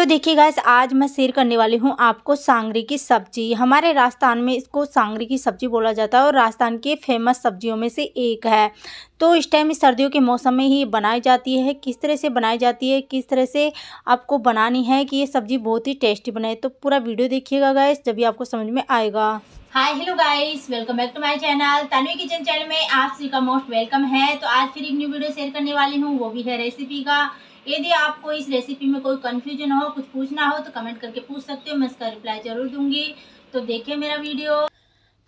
तो देखिए गैस आज मैं शेयर करने वाली हूँ आपको सांगरी की सब्जी हमारे राजस्थान में इसको सांगरी की सब्जी बोला जाता है और राजस्थान के फेमस सब्जियों में से एक है तो इस टाइम सर्दियों के मौसम में ही बनाई जाती है किस तरह से बनाई जाती है किस तरह से आपको बनानी है कि ये सब्ज़ी बहुत ही टेस्टी बने तो पूरा वीडियो देखिएगा गैस जब भी आपको समझ में आएगा hi hello guys welcome back to my channel Tanvi kitchen channel में आप सभी का मोस्ट वेलकम है तो आज फिर एक न्यू वीडियो शेयर करने वाली हूँ वो भी है रेसिपी का यदि आपको इस रेसिपी में कोई कन्फ्यूजन हो कुछ पूछना हो तो कमेंट करके पूछ सकते हो मैं इसका रिप्लाई जरूर दूंगी तो देखिए मेरा वीडियो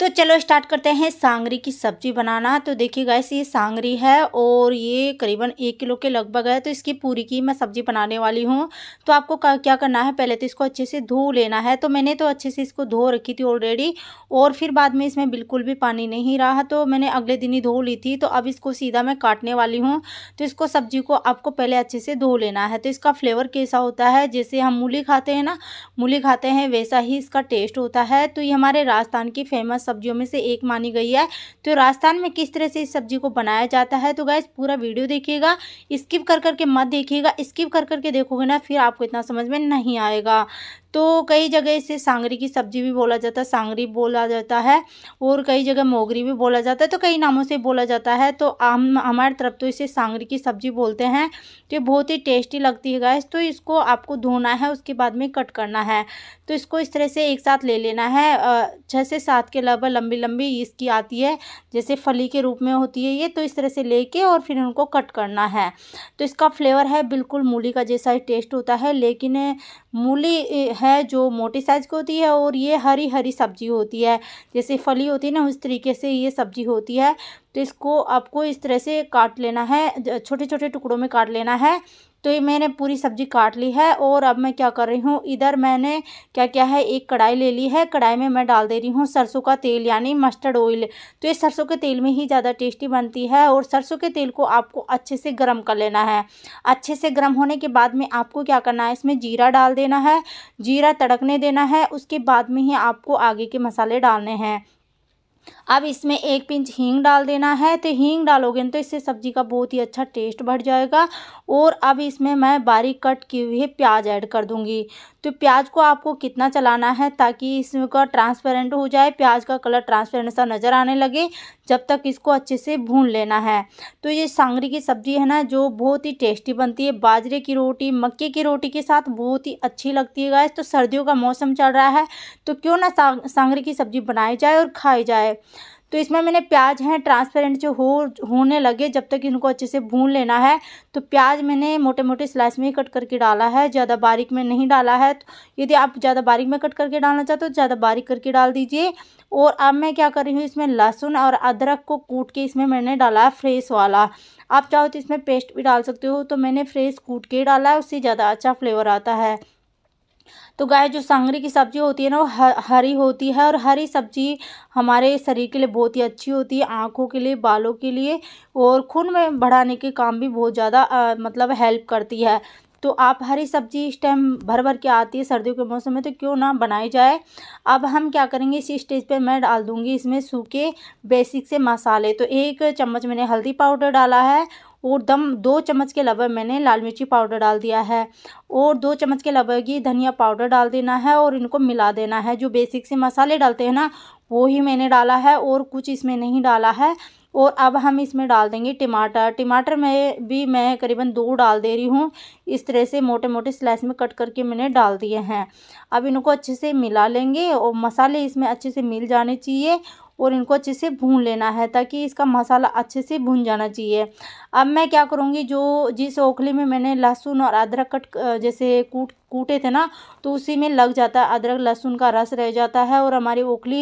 तो चलो स्टार्ट करते हैं सांगरी की सब्जी बनाना तो देखिए गैस ये सांगरी है और ये करीबन एक किलो के लगभग है तो इसकी पूरी की मैं सब्जी बनाने वाली हूँ तो आपको क्या करना है पहले तो इसको अच्छे से धो लेना है तो मैंने तो अच्छे से इसको धो रखी थी ऑलरेडी और फिर बाद में इसमें बिल्कुल भी पानी नहीं रहा तो मैंने अगले दिन ही धो ली थी तो अब इसको सीधा मैं काटने वाली हूँ तो इसको सब्जी को आपको पहले अच्छे से धो लेना है तो इसका फ्लेवर कैसा होता है जैसे हम मूली खाते हैं ना मूली खाते हैं वैसा ही इसका टेस्ट होता है तो ये हमारे राजस्थान की फेमस सब्जियों में से एक मानी गई है तो राजस्थान में किस तरह से इस सब्जी को बनाया जाता है तो गैस पूरा वीडियो देखिएगा स्किप कर करके मत देखिएगा स्किप कर करके देखोगे ना फिर आपको इतना समझ में नहीं आएगा तो कई जगह इसे सांगरी की सब्जी भी बोला जाता है सांगरी बोला जाता है और कई जगह मोगरी भी बोला जाता है तो कई नामों से बोला जाता है तो हम हमारी तरफ तो इसे सांगरी की सब्जी बोलते हैं तो बहुत ही टेस्टी लगती है गैस तो इसको आपको धोना है उसके बाद में कट करना है तो इसको इस तरह से एक साथ ले लेना है छः से सात के लगभग लंबी लंबी इसकी आती है जैसे फली के रूप में होती है ये तो इस तरह से लेके और फिर उनको कट करना है तो इसका फ्लेवर है बिल्कुल मूली का जैसा ही टेस्ट होता है लेकिन मूली है जो मोटी साइज की होती है और ये हरी हरी सब्जी होती है जैसे फली होती है ना उस तरीके से ये सब्जी होती है तो इसको आपको इस तरह से काट लेना है छोटे छोटे टुकड़ों में काट लेना है तो ये मैंने पूरी सब्ज़ी काट ली है और अब मैं क्या कर रही हूँ इधर मैंने क्या क्या है एक कढ़ाई ले ली है कढ़ाई में मैं डाल दे रही हूँ सरसों का तेल यानी मस्टर्ड ऑयल तो ये सरसों के तेल में ही ज़्यादा टेस्टी बनती है और सरसों के तेल को आपको अच्छे से गर्म कर लेना है अच्छे से गर्म होने के बाद में आपको क्या करना है इसमें जीरा डाल देना है जीरा तड़कने देना है उसके बाद में ही आपको आगे के मसाले डालने हैं अब इसमें एक पिंच हींग डाल देना है तो हींग डालोगे तो इससे सब्जी का बहुत ही अच्छा टेस्ट बढ़ जाएगा और अब इसमें मैं बारीक कट किए हुए प्याज ऐड कर दूंगी तो प्याज को आपको कितना चलाना है ताकि इसका ट्रांसपेरेंट हो जाए प्याज का कलर ट्रांसपेरेंट सा नज़र आने लगे जब तक इसको अच्छे से भून लेना है तो ये सांगरी की सब्ज़ी है ना जो बहुत ही टेस्टी बनती है बाजरे की रोटी मक्के की रोटी के साथ बहुत ही अच्छी लगती है गैस तो सर्दियों का मौसम चल रहा है तो क्यों ना सांगरी की सब्ज़ी बनाई जाए और खाई जाए तो इसमें मैंने प्याज हैं ट्रांसपेरेंट जो हो होने लगे जब तक इनको अच्छे से भून लेना है तो प्याज मैंने मोटे मोटे स्लाइस में ही कट करके डाला है ज़्यादा बारीक में नहीं डाला है तो यदि आप ज़्यादा बारीक में कट करके डालना चाहते हो तो ज़्यादा बारीक करके डाल दीजिए और अब मैं क्या कर रही हूँ इसमें लहसुन और अदरक को कूट के इसमें मैंने डाला है फ्रेश वाला आप चाहो तो इसमें पेस्ट भी डाल सकते हो तो मैंने फ्रेश कूट के डाला है उससे ज़्यादा अच्छा फ्लेवर आता है तो गाय जो सांगरी की सब्जी होती है ना वो हरी होती है और हरी सब्जी हमारे शरीर के लिए बहुत ही अच्छी होती है आँखों के लिए बालों के लिए और खून में बढ़ाने के काम भी बहुत ज़्यादा मतलब हेल्प करती है तो आप हरी सब्जी इस टाइम भर भर के आती है सर्दियों के मौसम में तो क्यों ना बनाई जाए अब हम क्या करेंगे इसी स्टेज पे मैं डाल दूँगी इसमें सूखे बेसिक से मसाले तो एक चम्मच मैंने हल्दी पाउडर डाला है और दम दो चम्मच के लगभग मैंने लाल मिर्ची पाउडर डाल दिया है और दो चम्मच के लगभग ही धनिया पाउडर डाल देना है और इनको मिला देना है जो बेसिक से मसाले डालते हैं ना वो ही मैंने डाला है और कुछ इसमें नहीं डाला है और अब हम इसमें डाल देंगे टमाटर टमाटर में भी मैं करीबन दो डाल दे रही हूँ इस तरह से मोटे मोटे स्लाइस में कट करके मैंने डाल दिए हैं अब इनको अच्छे से मिला लेंगे और मसाले इसमें अच्छे से मिल जाने चाहिए और इनको अच्छे से भून लेना है ताकि इसका मसाला अच्छे से भून जाना चाहिए अब मैं क्या करूँगी जो जिस ओखली में मैंने लहसुन और अदरक कट जैसे कूट कूटे थे ना तो उसी में लग जाता है अदरक लहसुन का रस रह जाता है और हमारी ओखली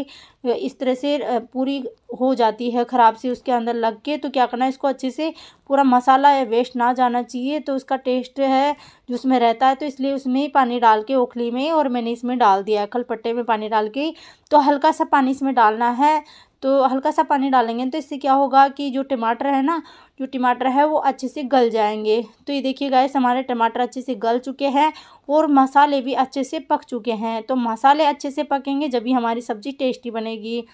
इस तरह से पूरी हो जाती है ख़राब सी उसके अंदर लग के तो क्या करना है इसको अच्छे से पूरा मसाला या वेस्ट ना जाना चाहिए तो उसका टेस्ट है जो उसमें रहता है तो इसलिए उसमें ही पानी डाल के ओखली में और मैंने इसमें डाल दिया है खलपट्टे में पानी डाल के तो हल्का सा पानी इसमें डालना है तो हल्का सा पानी डालेंगे तो इससे क्या होगा कि जो टमाटर है ना जो टमाटर है वो अच्छे से गल जाएंगे तो ये देखिए गाइस हमारे टमाटर अच्छे से गल चुके हैं और मसाले भी अच्छे से पक चुके हैं तो मसाले अच्छे से पकेंगे जब भी हमारी सब्ज़ी टेस्टी बनेगी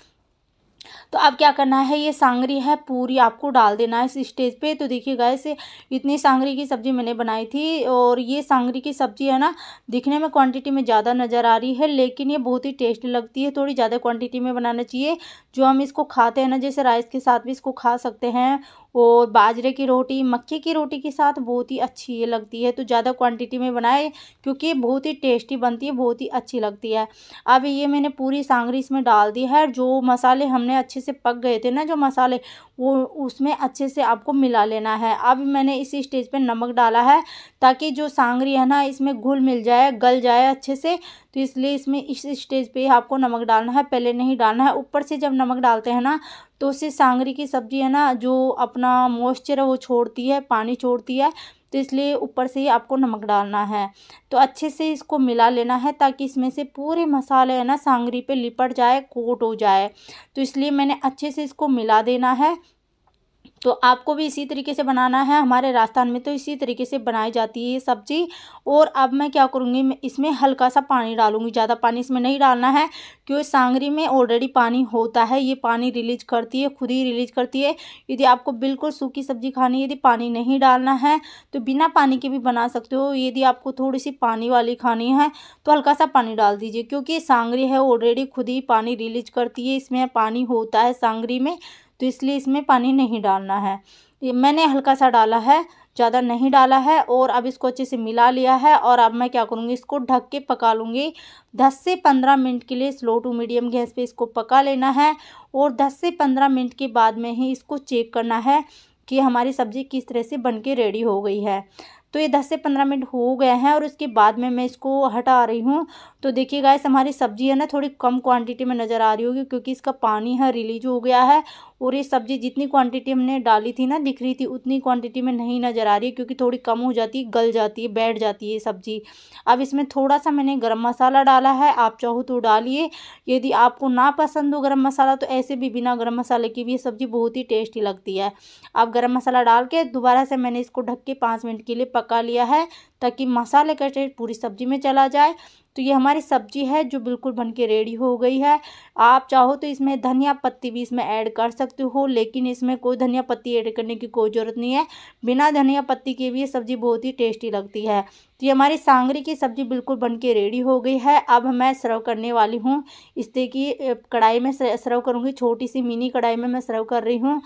तो अब क्या करना है ये सांगरी है पूरी आपको डाल देना है इस स्टेज पे तो देखिए गैस इतनी सांगरी की सब्ज़ी मैंने बनाई थी और ये सांगरी की सब्ज़ी है ना दिखने में क्वांटिटी में ज़्यादा नज़र आ रही है लेकिन ये बहुत ही टेस्टी लगती है थोड़ी ज़्यादा क्वांटिटी में बनाना चाहिए जो हम इसको खाते हैं ना जैसे राइस के साथ भी इसको खा सकते हैं और बाजरे की रोटी मक्के की रोटी के साथ बहुत ही अच्छी ये लगती है तो ज़्यादा क्वांटिटी में बनाए क्योंकि बहुत ही टेस्टी बनती है बहुत ही अच्छी लगती है अब ये मैंने पूरी सांगरी इसमें डाल दी है जो मसाले हमने अच्छे से पक गए थे ना जो मसाले वो उसमें अच्छे से आपको मिला लेना है अब मैंने इसी स्टेज पर नमक डाला है ताकि जो सांगरी है ना इसमें घुल मिल जाए गल जाए अच्छे से तो इसलिए इसमें इस स्टेज पर आपको नमक डालना है पहले नहीं डालना है ऊपर से जब नमक डालते हैं ना तो उससे सांगरी की सब्जी है ना जो अपना मॉइस्चर है वो छोड़ती है पानी छोड़ती है तो इसलिए ऊपर से ही आपको नमक डालना है तो अच्छे से इसको मिला लेना है ताकि इसमें से पूरे मसाले है ना सांगरी पे लिपट जाए कोट हो जाए तो इसलिए मैंने अच्छे से इसको मिला देना है तो आपको भी इसी तरीके से बनाना है हमारे राजस्थान में तो इसी तरीके से बनाई जाती है ये सब्ज़ी और अब मैं क्या करूँगी इसमें हल्का सा पानी डालूँगी ज़्यादा पानी इसमें नहीं डालना है क्योंकि सांगरी में ऑलरेडी पानी होता है ये पानी रिलीज करती है खुद ही रिलीज करती है यदि आपको बिल्कुल सूखी सब्ज़ी खानी यदि पानी नहीं डालना है तो बिना पानी के भी बना सकते हो यदि आपको थोड़ी सी पानी वाली खानी है तो हल्का सा पानी डाल दीजिए क्योंकि सांगरी है ऑलरेडी खुद ही पानी रिलीज करती है इसमें पानी होता है सांगरी में तो इसलिए इसमें पानी नहीं डालना है मैंने हल्का सा डाला है ज़्यादा नहीं डाला है और अब इसको अच्छे से मिला लिया है और अब मैं क्या करूँगी इसको ढक के पका लूँगी दस से पंद्रह मिनट के लिए स्लो टू मीडियम गैस पे इसको पका लेना है और दस से पंद्रह मिनट के बाद में ही इसको चेक करना है कि हमारी सब्ज़ी किस तरह से बन के रेडी हो गई है तो ये दस से पंद्रह मिनट हो गए हैं और उसके बाद में मैं इसको हटा रही हूँ तो देखिए गाइस हमारी सब्जी है ना थोड़ी कम क्वांटिटी में नज़र आ रही होगी क्योंकि इसका पानी है रिलीज हो गया है और ये सब्जी जितनी क्वांटिटी हमने डाली थी ना दिख रही थी उतनी क्वांटिटी में नहीं नज़र आ रही है क्योंकि थोड़ी कम हो जाती है गल जाती है बैठ जाती है सब्जी अब इसमें थोड़ा सा मैंने गर्म मसाला डाला है आप चाहो तो डालिए यदि आपको ना पसंद हो गर्म मसाला तो ऐसे भी बिना गर्म मसाले की भी ये सब्ज़ी बहुत ही टेस्टी लगती है अब गर्म मसाला डाल के दोबारा से मैंने इसको ढक के पाँच मिनट के लिए पका लिया है ताकि मसाले का टेस्ट पूरी सब्जी में चला जाए तो ये हमारी सब्जी है जो बिल्कुल बन के रेडी हो गई है आप चाहो तो इसमें धनिया पत्ती भी इसमें ऐड कर सकते हो लेकिन इसमें कोई धनिया पत्ती ऐड करने की कोई ज़रूरत नहीं है बिना धनिया पत्ती के भी ये सब्ज़ी बहुत ही टेस्टी लगती है तो ये हमारी सांगरी की सब्ज़ी बिल्कुल बन के रेडी हो गई है अब मैं सर्व करने वाली हूँ इसलिए कि कढ़ाई में सर्व करूँगी छोटी सी मिनी कढ़ाई में मैं सर्व कर रही हूँ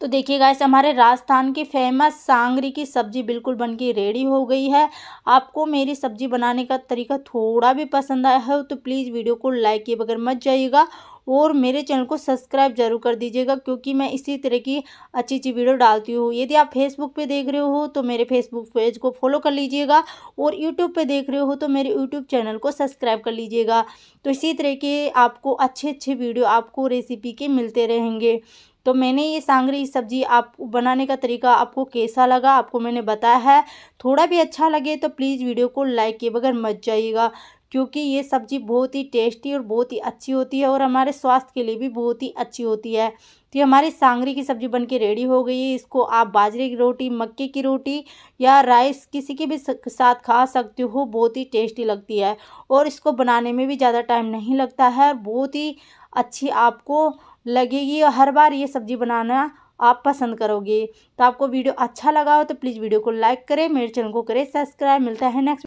तो देखिए गाइस हमारे राजस्थान की फेमस सांगरी की सब्ज़ी बिल्कुल बन के रेडी हो गई है आपको मेरी सब्ज़ी बनाने का तरीका थोड़ा भी पसंद आया हो तो प्लीज़ वीडियो को लाइक किए बगैर मत जाइएगा और मेरे चैनल को सब्सक्राइब जरूर कर दीजिएगा क्योंकि मैं इसी तरह की अच्छी अच्छी वीडियो डालती हूँ यदि आप फेसबुक पे देख रहे हो तो मेरे फेसबुक पेज को फॉलो कर लीजिएगा और यूट्यूब पे देख रहे हो तो मेरे यूट्यूब चैनल को सब्सक्राइब कर लीजिएगा तो इसी तरह के आपको अच्छे अच्छे वीडियो आपको रेसिपी के मिलते रहेंगे तो मैंने ये सांगरी सब्जी आप बनाने का तरीका आपको कैसा लगा आपको मैंने बताया है थोड़ा भी अच्छा लगे तो प्लीज़ वीडियो को लाइक किए बगैर मच जाइएगा क्योंकि ये सब्ज़ी बहुत ही टेस्टी और बहुत ही अच्छी होती है और हमारे स्वास्थ्य के लिए भी बहुत ही अच्छी होती है तो ये हमारी सांगरी की सब्ज़ी बन के रेडी हो गई है इसको आप बाजरे की रोटी मक्के की रोटी या राइस किसी के भी साथ खा सकते हो बहुत ही टेस्टी लगती है और इसको बनाने में भी ज़्यादा टाइम नहीं लगता है और बहुत ही अच्छी आपको लगेगी और हर बार ये सब्ज़ी बनाना आप पसंद करोगे तो आपको वीडियो अच्छा लगा हो तो प्लीज़ वीडियो को लाइक करें मेरे चैनल को करें सब्सक्राइब मिलता है नेक्स्ट